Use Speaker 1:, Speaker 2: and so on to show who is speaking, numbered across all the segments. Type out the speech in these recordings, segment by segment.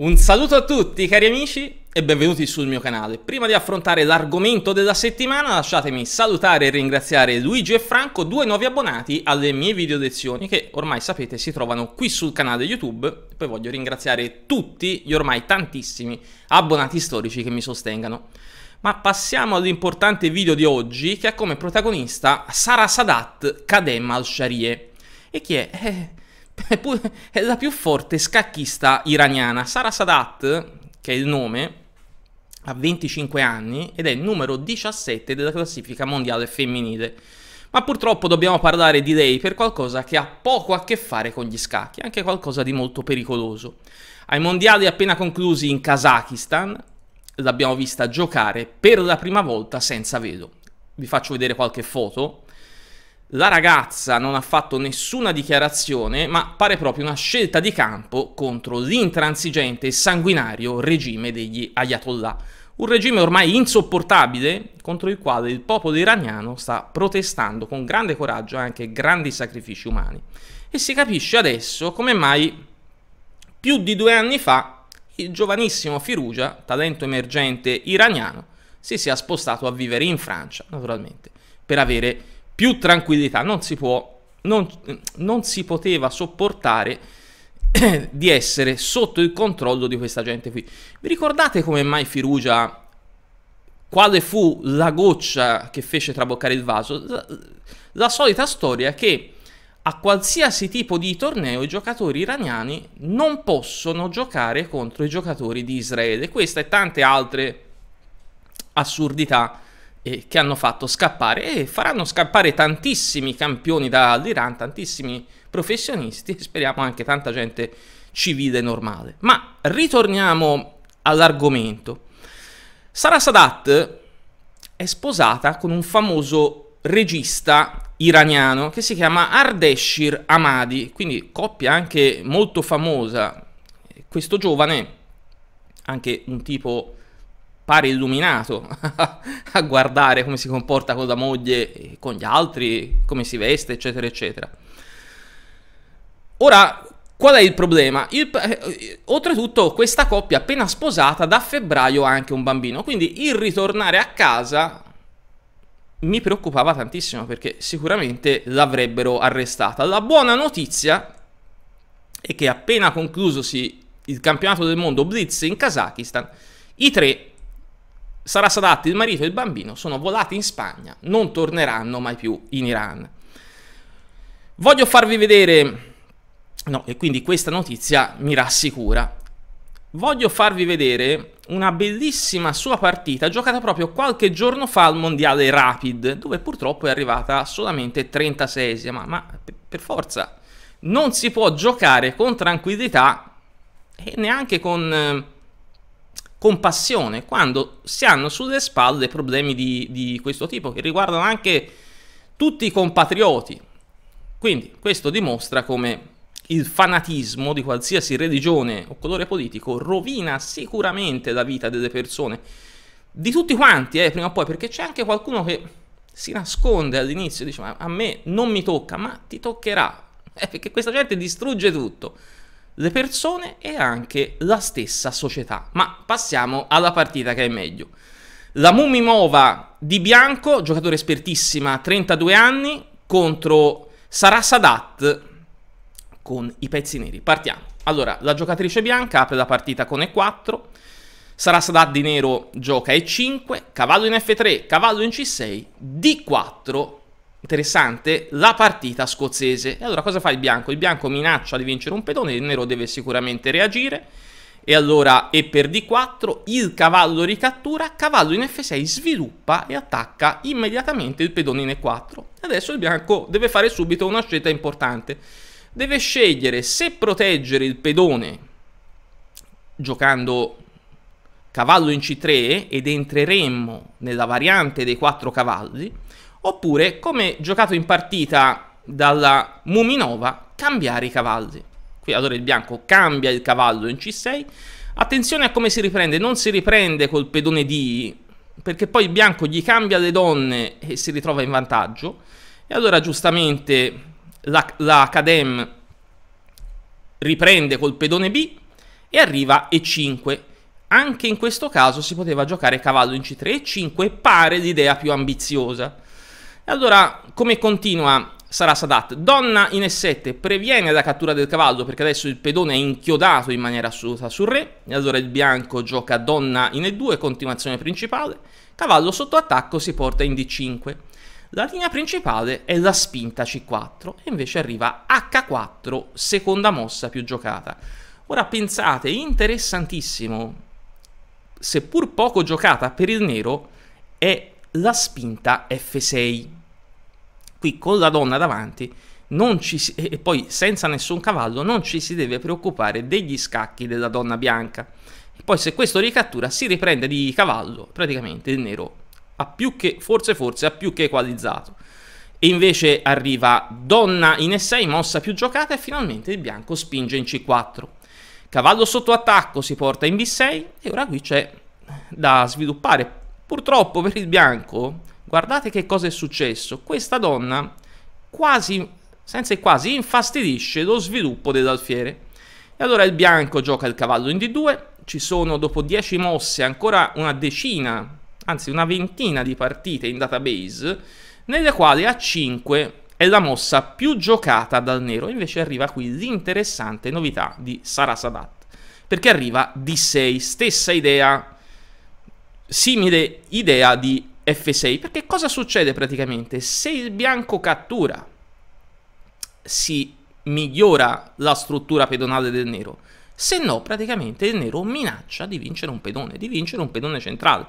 Speaker 1: Un saluto a tutti cari amici e benvenuti sul mio canale. Prima di affrontare l'argomento della settimana lasciatemi salutare e ringraziare Luigi e Franco, due nuovi abbonati alle mie video lezioni che ormai sapete si trovano qui sul canale YouTube. Poi voglio ringraziare tutti gli ormai tantissimi abbonati storici che mi sostengano. Ma passiamo all'importante video di oggi che ha come protagonista Sara Sadat Kadem al-Sharie. E chi è? Eh, è la più forte scacchista iraniana. Sara Sadat, che è il nome, ha 25 anni ed è il numero 17 della classifica mondiale femminile. Ma purtroppo dobbiamo parlare di lei per qualcosa che ha poco a che fare con gli scacchi, anche qualcosa di molto pericoloso. Ai mondiali appena conclusi in Kazakistan l'abbiamo vista giocare per la prima volta senza velo. Vi faccio vedere qualche foto. La ragazza non ha fatto nessuna dichiarazione, ma pare proprio una scelta di campo contro l'intransigente e sanguinario regime degli Ayatollah. Un regime ormai insopportabile contro il quale il popolo iraniano sta protestando con grande coraggio e anche grandi sacrifici umani. E si capisce adesso come mai più di due anni fa il giovanissimo Firugia, talento emergente iraniano, si sia spostato a vivere in Francia, naturalmente, per avere più tranquillità, non si può non, non, si poteva sopportare di essere sotto il controllo di questa gente qui. Vi ricordate come mai Firugia, quale fu la goccia che fece traboccare il vaso? La, la solita storia che a qualsiasi tipo di torneo i giocatori iraniani non possono giocare contro i giocatori di Israele. Questa e tante altre assurdità eh, che hanno fatto scappare e faranno scappare tantissimi campioni dall'Iran, tantissimi professionisti e speriamo anche tanta gente civile normale. Ma ritorniamo all'argomento. Sara Sadat è sposata con un famoso regista iraniano che si chiama Ardeshir Amadi, quindi coppia anche molto famosa. Questo giovane, anche un tipo pare illuminato a guardare come si comporta con la moglie, con gli altri, come si veste, eccetera, eccetera. Ora, qual è il problema? Il, eh, oltretutto, questa coppia appena sposata da febbraio ha anche un bambino, quindi il ritornare a casa mi preoccupava tantissimo perché sicuramente l'avrebbero arrestata. La buona notizia è che appena conclusosi il campionato del mondo Blitz in Kazakistan, i tre Sarà Sadat, il marito e il bambino sono volati in Spagna, non torneranno mai più in Iran. Voglio farvi vedere, no, e quindi questa notizia mi rassicura. Voglio farvi vedere una bellissima sua partita giocata proprio qualche giorno fa al mondiale Rapid, dove purtroppo è arrivata solamente 36esima, ma per forza non si può giocare con tranquillità e neanche con eh, compassione quando si hanno sulle spalle problemi di, di questo tipo che riguardano anche tutti i compatrioti. Quindi questo dimostra come il fanatismo di qualsiasi religione o colore politico rovina sicuramente la vita delle persone, di tutti quanti, eh, prima o poi, perché c'è anche qualcuno che si nasconde all'inizio e dice ma a me non mi tocca, ma ti toccherà, eh, perché questa gente distrugge tutto le persone e anche la stessa società. Ma passiamo alla partita che è meglio. La Mumimova di Bianco, giocatore espertissima, 32 anni, contro Sara Sadat con i pezzi neri. Partiamo. Allora, la giocatrice bianca apre la partita con E4, Sara Sadat di nero gioca E5, cavallo in F3, cavallo in C6, D4, interessante la partita scozzese. E allora cosa fa il bianco? Il bianco minaccia di vincere un pedone, il nero deve sicuramente reagire. E allora e per d4 il cavallo ricattura, cavallo in f6 sviluppa e attacca immediatamente il pedone in e4. Adesso il bianco deve fare subito una scelta importante. Deve scegliere se proteggere il pedone giocando cavallo in c3 ed entreremmo nella variante dei quattro cavalli oppure come giocato in partita dalla Muminova, cambiare i cavalli. Qui allora il bianco cambia il cavallo in C6, attenzione a come si riprende, non si riprende col pedone di perché poi il bianco gli cambia le donne e si ritrova in vantaggio, e allora giustamente la, la Cadem riprende col pedone B e arriva E5. Anche in questo caso si poteva giocare cavallo in C3 e 5 pare l'idea più ambiziosa. E allora, come continua Sara Sadat. Donna in E7 previene la cattura del cavallo perché adesso il pedone è inchiodato in maniera assoluta sul re. E allora il bianco gioca donna in E2, continuazione principale. Cavallo sotto attacco si porta in D5. La linea principale è la spinta C4 e invece arriva H4, seconda mossa più giocata. Ora pensate, interessantissimo, seppur poco giocata per il nero, è la spinta F6 qui con la donna davanti si, e poi senza nessun cavallo non ci si deve preoccupare degli scacchi della donna bianca. poi se questo ricattura si riprende di cavallo, praticamente il nero ha più che, forse forse, ha più che equalizzato. E invece arriva donna in E6, mossa più giocata e finalmente il bianco spinge in C4. Cavallo sotto attacco si porta in B6 e ora qui c'è da sviluppare. Purtroppo per il bianco Guardate che cosa è successo. Questa donna quasi, senza quasi, infastidisce lo sviluppo dell'alfiere. E allora il bianco gioca il cavallo in D2, ci sono dopo 10 mosse ancora una decina, anzi una ventina di partite in database, nelle quali A5 è la mossa più giocata dal nero, invece arriva qui l'interessante novità di Sarasadat, perché arriva D6, stessa idea, simile idea di F6 perché cosa succede praticamente? Se il bianco cattura si migliora la struttura pedonale del nero, se no praticamente il nero minaccia di vincere un pedone, di vincere un pedone centrale.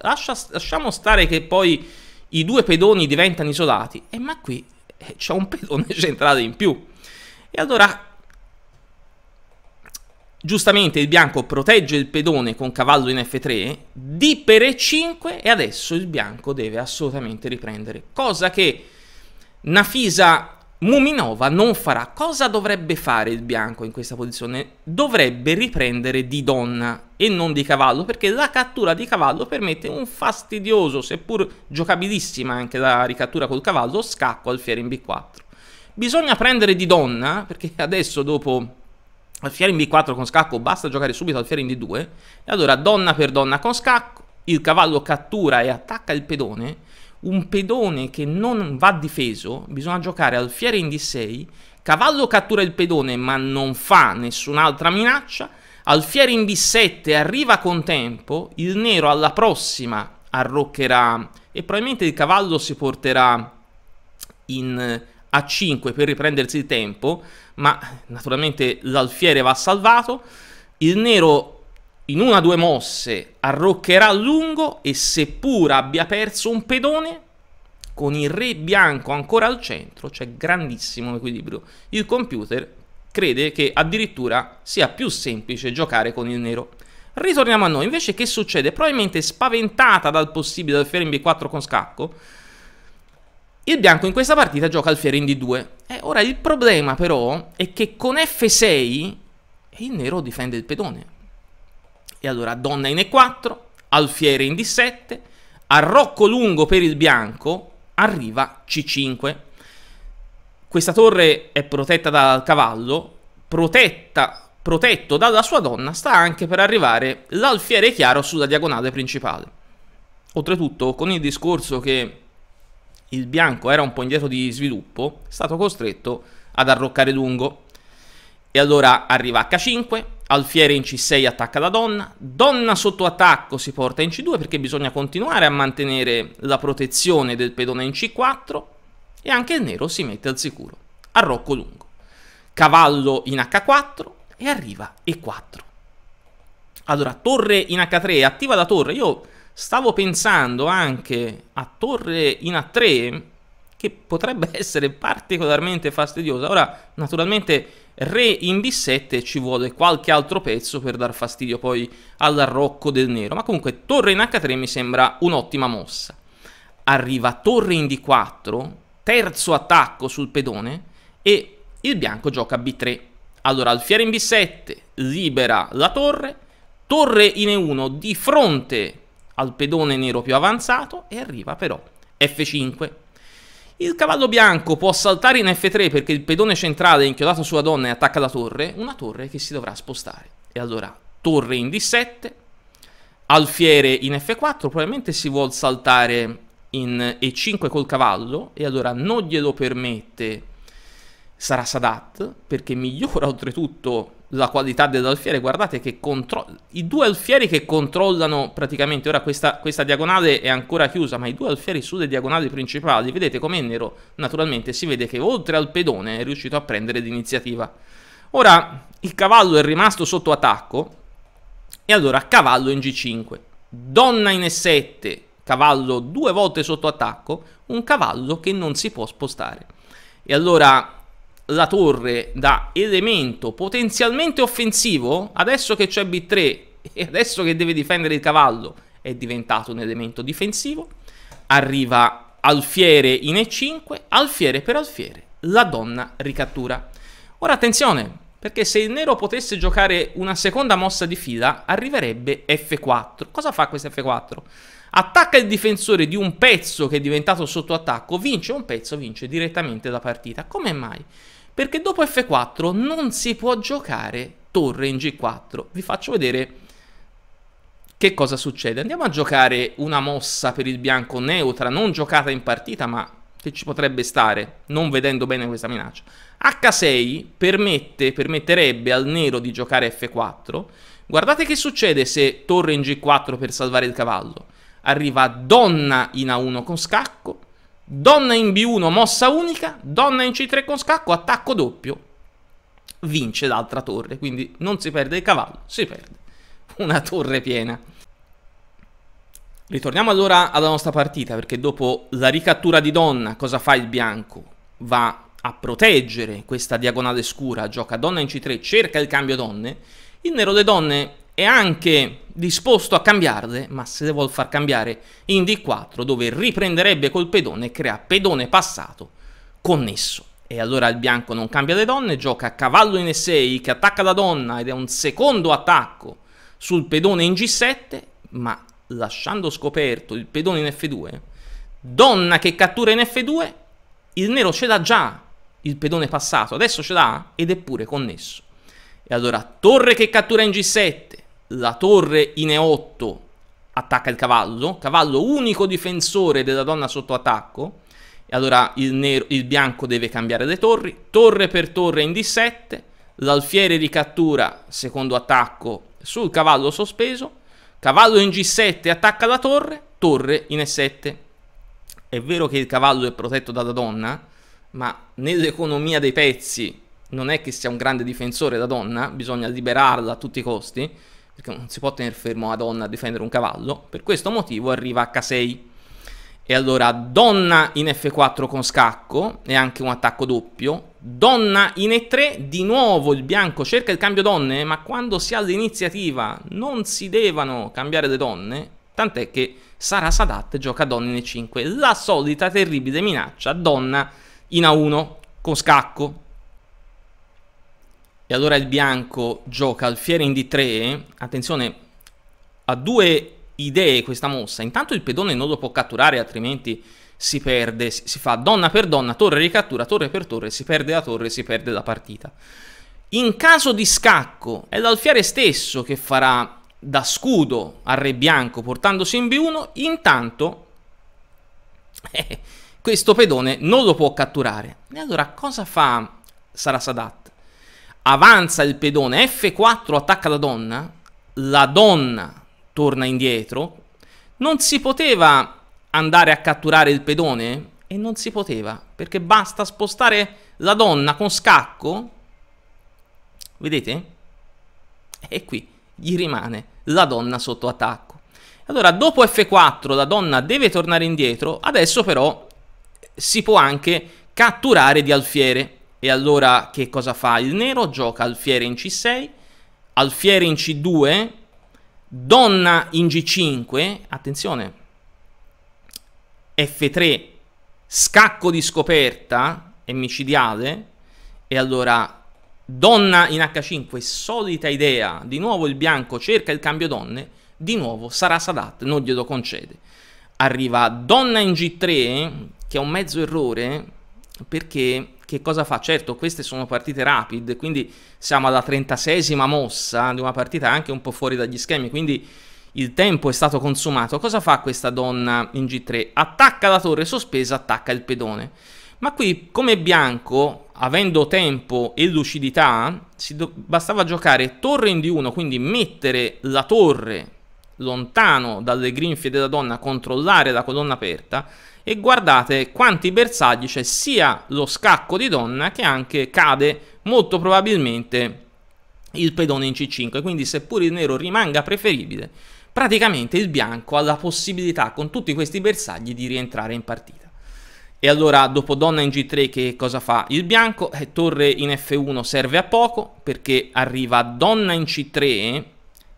Speaker 1: Lascia, lasciamo stare che poi i due pedoni diventano isolati, eh, ma qui eh, c'è un pedone centrale in più. E allora Giustamente il bianco protegge il pedone con cavallo in F3, D per E5 e adesso il bianco deve assolutamente riprendere, cosa che Nafisa Muminova non farà. Cosa dovrebbe fare il bianco in questa posizione? Dovrebbe riprendere di donna e non di cavallo, perché la cattura di cavallo permette un fastidioso, seppur giocabilissima anche la ricattura col cavallo, scacco al alfiere in B4. Bisogna prendere di donna, perché adesso dopo alfiere in B4 con scacco basta giocare subito alfiere in D2 e allora donna per donna con scacco il cavallo cattura e attacca il pedone un pedone che non va difeso bisogna giocare alfiere in D6 cavallo cattura il pedone ma non fa nessun'altra minaccia alfiere in B7 arriva con tempo il nero alla prossima arroccherà e probabilmente il cavallo si porterà in a 5 per riprendersi il tempo, ma naturalmente l'alfiere va salvato, il nero in una o due mosse arroccherà a lungo e seppur abbia perso un pedone, con il re bianco ancora al centro c'è grandissimo equilibrio. Il computer crede che addirittura sia più semplice giocare con il nero. Ritorniamo a noi, invece che succede? Probabilmente spaventata dal possibile alfiere in B4 con scacco, il bianco in questa partita gioca alfiere in D2. Eh, ora il problema però è che con F6 il nero difende il pedone. E allora donna in E4, alfiere in D7, arrocco lungo per il bianco, arriva C5. Questa torre è protetta dal cavallo, protetta, protetto dalla sua donna, sta anche per arrivare l'alfiere chiaro sulla diagonale principale. Oltretutto, con il discorso che il bianco era un po' indietro di sviluppo, è stato costretto ad arroccare lungo. E allora arriva H5, Alfiere in C6 attacca la donna, donna sotto attacco si porta in C2 perché bisogna continuare a mantenere la protezione del pedone in C4 e anche il nero si mette al sicuro, arrocco lungo. Cavallo in H4 e arriva E4. Allora, torre in H3, attiva la torre, io Stavo pensando anche a torre in A3 che potrebbe essere particolarmente fastidiosa. Ora, naturalmente, re in B7 ci vuole qualche altro pezzo per dar fastidio poi all'arrocco del nero. Ma comunque torre in H3 mi sembra un'ottima mossa. Arriva torre in D4, terzo attacco sul pedone e il bianco gioca B3. Allora, alfiere in B7 libera la torre, torre in E1 di fronte al pedone nero più avanzato e arriva però F5. Il cavallo bianco può saltare in F3 perché il pedone centrale è inchiodato sulla donna e attacca la torre, una torre che si dovrà spostare. E allora torre in D7, alfiere in F4, probabilmente si vuol saltare in E5 col cavallo e allora non glielo permette sarà Sadat perché migliora oltretutto la qualità dell'alfiere. Guardate che controlla i due alfieri che controllano praticamente. Ora questa, questa, diagonale è ancora chiusa, ma i due alfieri sulle diagonali principali, vedete com'è nero? Naturalmente si vede che oltre al pedone è riuscito a prendere l'iniziativa. Ora il cavallo è rimasto sotto attacco e allora cavallo in G5, donna in E7, cavallo due volte sotto attacco, un cavallo che non si può spostare. E allora la torre da elemento potenzialmente offensivo, adesso che c'è B3 e adesso che deve difendere il cavallo, è diventato un elemento difensivo. Arriva alfiere in E5, alfiere per alfiere, la donna ricattura. Ora attenzione, perché se il nero potesse giocare una seconda mossa di fila, arriverebbe F4. Cosa fa questo F4? attacca il difensore di un pezzo che è diventato sotto attacco, vince un pezzo, vince direttamente la partita. Come mai? perché dopo F4 non si può giocare torre in G4. Vi faccio vedere che cosa succede. Andiamo a giocare una mossa per il bianco neutra, non giocata in partita, ma che ci potrebbe stare, non vedendo bene questa minaccia. H6 permette, permetterebbe al nero di giocare F4. Guardate che succede se torre in G4 per salvare il cavallo. Arriva donna in A1 con scacco, Donna in B1, mossa unica, donna in C3 con scacco, attacco doppio, vince l'altra torre, quindi non si perde il cavallo, si perde una torre piena. Ritorniamo allora alla nostra partita, perché dopo la ricattura di donna, cosa fa il bianco? Va a proteggere questa diagonale scura, gioca donna in C3, cerca il cambio donne, il nero le donne è anche disposto a cambiarle, ma se le vuol far cambiare in D4 dove riprenderebbe col pedone crea pedone passato connesso. E allora il bianco non cambia le donne, gioca a cavallo in E6 che attacca la donna ed è un secondo attacco sul pedone in G7, ma lasciando scoperto il pedone in F2, donna che cattura in F2, il nero ce l'ha già, il pedone passato, adesso ce l'ha ed è pure connesso. E allora torre che cattura in G7, la torre in E8 attacca il cavallo, cavallo unico difensore della donna sotto attacco, e allora il, nero, il bianco deve cambiare le torri, torre per torre in D7, l'alfiere ricattura secondo attacco sul cavallo sospeso, cavallo in G7 attacca la torre, torre in E7. È vero che il cavallo è protetto dalla donna, ma nell'economia dei pezzi non è che sia un grande difensore la donna, bisogna liberarla a tutti i costi, perché non si può tenere fermo una donna a difendere un cavallo, per questo motivo arriva H6. E allora donna in F4 con scacco e anche un attacco doppio, donna in E3, di nuovo il bianco cerca il cambio donne, ma quando si ha l'iniziativa non si devono cambiare le donne, tant'è che Sara Sadat gioca donna in E5, la solita terribile minaccia donna in A1 con scacco. E allora il bianco gioca alfiere in D3. Attenzione, ha due idee questa mossa. Intanto il pedone non lo può catturare, altrimenti si perde. Si fa donna per donna, torre ricattura, torre per torre, si perde la torre, si perde la partita. In caso di scacco, è l'alfiere stesso che farà da scudo al re bianco portandosi in B1. Intanto... Eh, questo pedone non lo può catturare. E allora cosa fa Sarasadat? avanza il pedone F4 attacca la donna, la donna torna indietro, non si poteva andare a catturare il pedone e non si poteva perché basta spostare la donna con scacco, vedete? E qui gli rimane la donna sotto attacco. Allora, dopo F4 la donna deve tornare indietro, adesso però si può anche catturare di alfiere. E allora che cosa fa? Il nero gioca alfiere in C6, alfiere in C2, donna in G5, attenzione, F3, scacco di scoperta e micidiale, e allora donna in H5, solita idea, di nuovo il bianco cerca il cambio donne, di nuovo sarà Sadat, non glielo concede. Arriva donna in G3, che è un mezzo errore, perché che cosa fa? Certo, queste sono partite rapid, quindi siamo alla 36esima mossa di una partita anche un po' fuori dagli schemi, quindi il tempo è stato consumato. Cosa fa questa donna in G3? Attacca la torre sospesa, attacca il pedone. Ma qui, come bianco, avendo tempo e lucidità, bastava giocare torre in D1, quindi mettere la torre lontano dalle grinfie della donna controllare la colonna aperta e guardate quanti bersagli c'è sia lo scacco di donna che anche cade molto probabilmente il pedone in C5 quindi seppur il nero rimanga preferibile praticamente il bianco ha la possibilità con tutti questi bersagli di rientrare in partita e allora dopo donna in G3 che cosa fa il bianco? Eh, torre in F1 serve a poco perché arriva donna in C3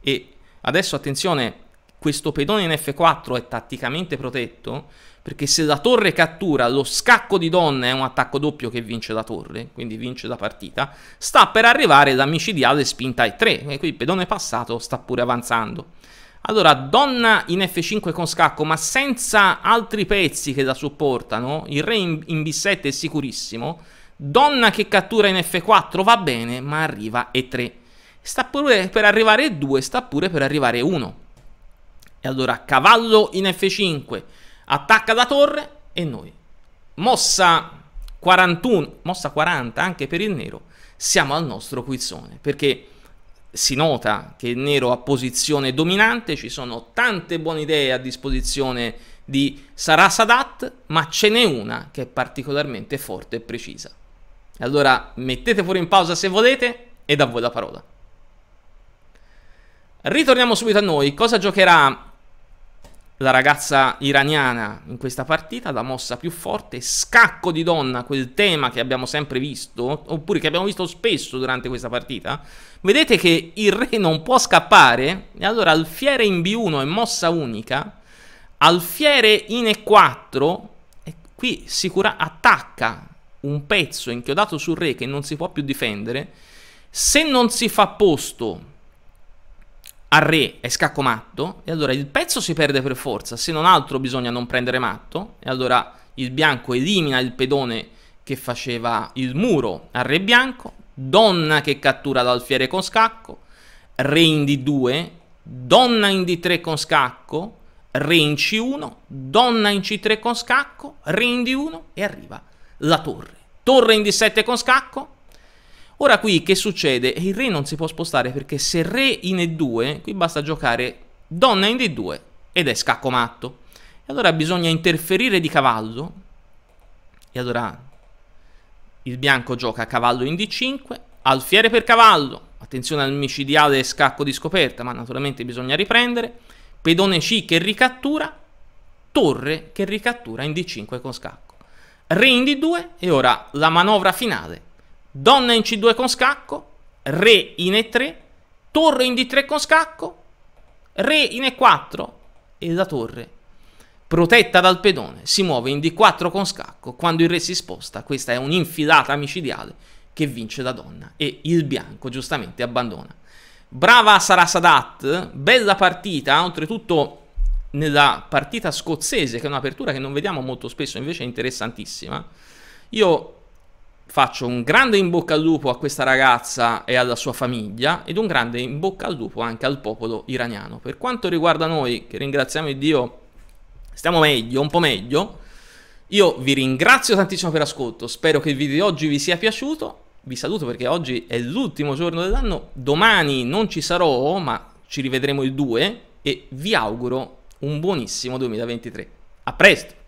Speaker 1: e Adesso attenzione, questo pedone in F4 è tatticamente protetto perché se la torre cattura lo scacco di donna è un attacco doppio che vince la torre, quindi vince la partita, sta per arrivare la micidiale spinta E3 e qui il pedone passato sta pure avanzando. Allora, donna in F5 con scacco, ma senza altri pezzi che la supportano, il re in, in B7 è sicurissimo, donna che cattura in F4 va bene, ma arriva E3 sta pure per arrivare 2, sta pure per arrivare 1. E allora cavallo in F5, attacca da torre e noi. Mossa 41, mossa 40 anche per il nero, siamo al nostro quizzone, perché si nota che il nero ha posizione dominante, ci sono tante buone idee a disposizione di Sarasadat, ma ce n'è una che è particolarmente forte e precisa. Allora mettete pure in pausa se volete e da voi la parola. Ritorniamo subito a noi. Cosa giocherà la ragazza iraniana in questa partita? La mossa più forte, scacco di donna, quel tema che abbiamo sempre visto, oppure che abbiamo visto spesso durante questa partita. Vedete che il re non può scappare? E allora alfiere in B1 è mossa unica, alfiere in E4, e qui sicura attacca un pezzo inchiodato sul re che non si può più difendere. Se non si fa posto a re e scacco matto, e allora il pezzo si perde per forza, se non altro bisogna non prendere matto, e allora il bianco elimina il pedone che faceva il muro a re bianco, donna che cattura l'alfiere con scacco, re in d2, donna in d3 con scacco, re in c1, donna in c3 con scacco, re in d1 e arriva la torre. Torre in d7 con scacco, Ora qui che succede? Il re non si può spostare perché se re in e2, qui basta giocare donna in d2 ed è scacco matto. E allora bisogna interferire di cavallo. E allora il bianco gioca cavallo in d5, alfiere per cavallo. Attenzione al micidiale scacco di scoperta, ma naturalmente bisogna riprendere. Pedone c che ricattura, torre che ricattura in d5 con scacco. Re in d2 e ora la manovra finale donna in C2 con scacco, re in E3, torre in D3 con scacco, re in E4 e la torre protetta dal pedone, si muove in D4 con scacco. Quando il re si sposta, questa è un'infilata micidiale che vince la donna e il bianco giustamente abbandona. Brava Sara Sadat, bella partita, oltretutto nella partita scozzese, che è un'apertura che non vediamo molto spesso, invece è interessantissima. Io faccio un grande in bocca al lupo a questa ragazza e alla sua famiglia ed un grande in bocca al lupo anche al popolo iraniano. Per quanto riguarda noi, che ringraziamo il Dio, stiamo meglio, un po' meglio. Io vi ringrazio tantissimo per l'ascolto, spero che il video di oggi vi sia piaciuto. Vi saluto perché oggi è l'ultimo giorno dell'anno, domani non ci sarò, ma ci rivedremo il 2 e vi auguro un buonissimo 2023. A presto!